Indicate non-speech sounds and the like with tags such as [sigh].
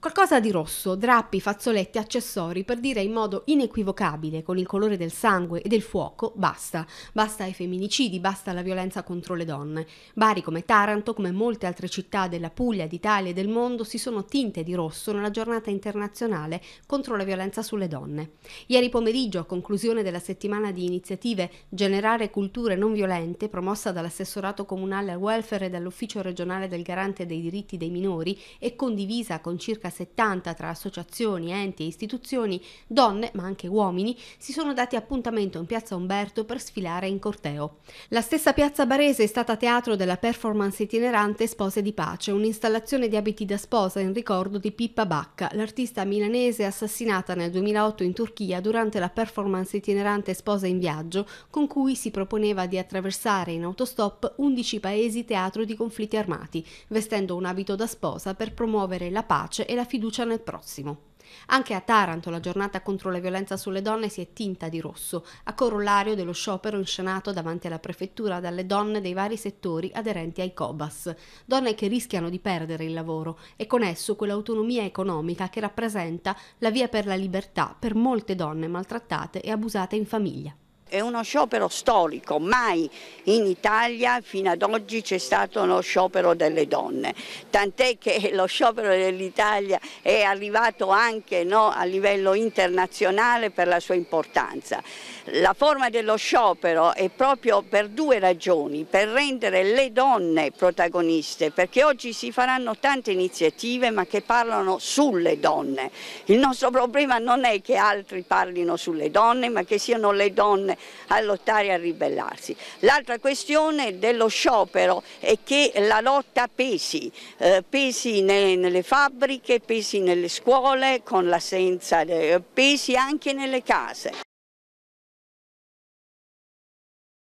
Qualcosa di rosso, drappi, fazzoletti, accessori per dire in modo inequivocabile con il colore del sangue e del fuoco basta. Basta ai femminicidi, basta alla violenza contro le donne. Bari come Taranto, come molte altre città della Puglia, d'Italia e del mondo si sono tinte di rosso nella giornata internazionale contro la violenza sulle donne. Ieri pomeriggio, a conclusione della settimana di iniziative Generare culture non violente promossa dall'assessorato comunale al welfare e dall'ufficio regionale del garante dei diritti dei minori e condivisa con circa 70 tra associazioni, enti e istituzioni, donne ma anche uomini si sono dati appuntamento in piazza Umberto per sfilare in corteo. La stessa piazza Barese è stata teatro della performance itinerante Spose di Pace, un'installazione di abiti da sposa in ricordo di Pippa Bacca, l'artista milanese assassinata nel 2008 in Turchia durante la performance itinerante Sposa in viaggio, con cui si proponeva di attraversare in autostop 11 paesi teatro di conflitti armati, vestendo un abito da sposa per promuovere la pace e la la fiducia nel prossimo. Anche a Taranto la giornata contro la violenza sulle donne si è tinta di rosso, a corollario dello sciopero inscenato davanti alla prefettura dalle donne dei vari settori aderenti ai COBAS, donne che rischiano di perdere il lavoro e con esso quell'autonomia economica che rappresenta la via per la libertà per molte donne maltrattate e abusate in famiglia è uno sciopero storico, mai in Italia fino ad oggi c'è stato uno sciopero delle donne, tant'è che [laughs] lo sciopero dell'Italia è arrivato anche no, a livello internazionale per la sua importanza. La forma dello sciopero è proprio per due ragioni, per rendere le donne protagoniste, perché oggi si faranno tante iniziative ma che parlano sulle donne. Il nostro problema non è che altri parlino sulle donne ma che siano le donne a lottare e a ribellarsi. L'altra questione dello sciopero è che la lotta pesi, eh, pesi nelle, nelle fabbriche, pesi nelle scuole, con l'assenza, pesi anche nelle case.